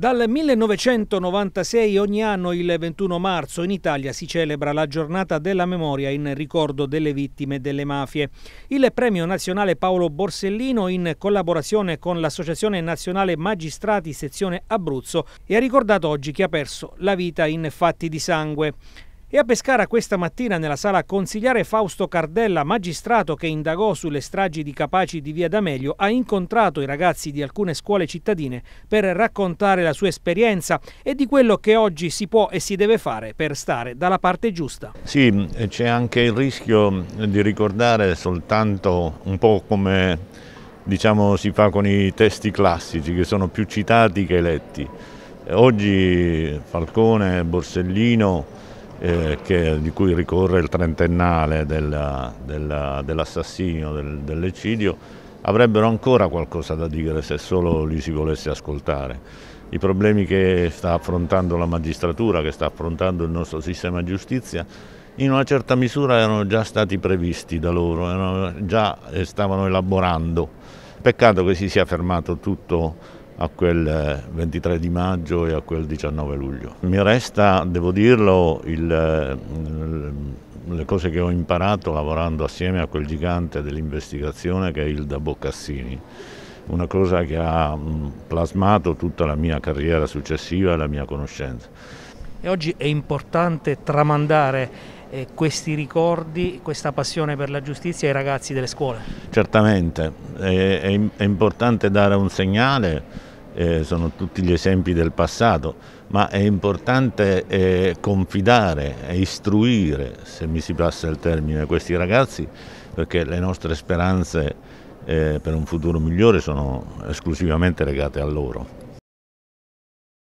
Dal 1996 ogni anno il 21 marzo in Italia si celebra la giornata della memoria in ricordo delle vittime delle mafie. Il premio nazionale Paolo Borsellino in collaborazione con l'Associazione Nazionale Magistrati Sezione Abruzzo e ha ricordato oggi chi ha perso la vita in fatti di sangue. E a Pescara questa mattina nella sala consigliare Fausto Cardella, magistrato che indagò sulle stragi di Capaci di Via D'Amelio, ha incontrato i ragazzi di alcune scuole cittadine per raccontare la sua esperienza e di quello che oggi si può e si deve fare per stare dalla parte giusta. Sì, eh, c'è anche il rischio eh, di ricordare soltanto un po' come diciamo, si fa con i testi classici che sono più citati che letti. Eh, oggi Falcone, Borsellino eh, che, di cui ricorre il trentennale del, del, dell'assassinio, del, dell'eccidio, avrebbero ancora qualcosa da dire se solo li si volesse ascoltare. I problemi che sta affrontando la magistratura, che sta affrontando il nostro sistema giustizia, in una certa misura erano già stati previsti da loro, erano, già eh, stavano elaborando. Peccato che si sia fermato tutto a quel 23 eh, di maggio e a quel 19 luglio. Mi resta, devo dirlo, il, mm, le cose che ho imparato lavorando assieme a quel gigante dell'investigazione che è il da Boccassini, una cosa che ha mm, plasmato tutta la mia carriera successiva e la mia conoscenza. E oggi è importante tramandare eh, questi ricordi, questa passione per la giustizia ai ragazzi delle scuole? Certamente, è, è, è importante dare un segnale eh, sono tutti gli esempi del passato, ma è importante eh, confidare e istruire, se mi si passa il termine, questi ragazzi, perché le nostre speranze eh, per un futuro migliore sono esclusivamente legate a loro.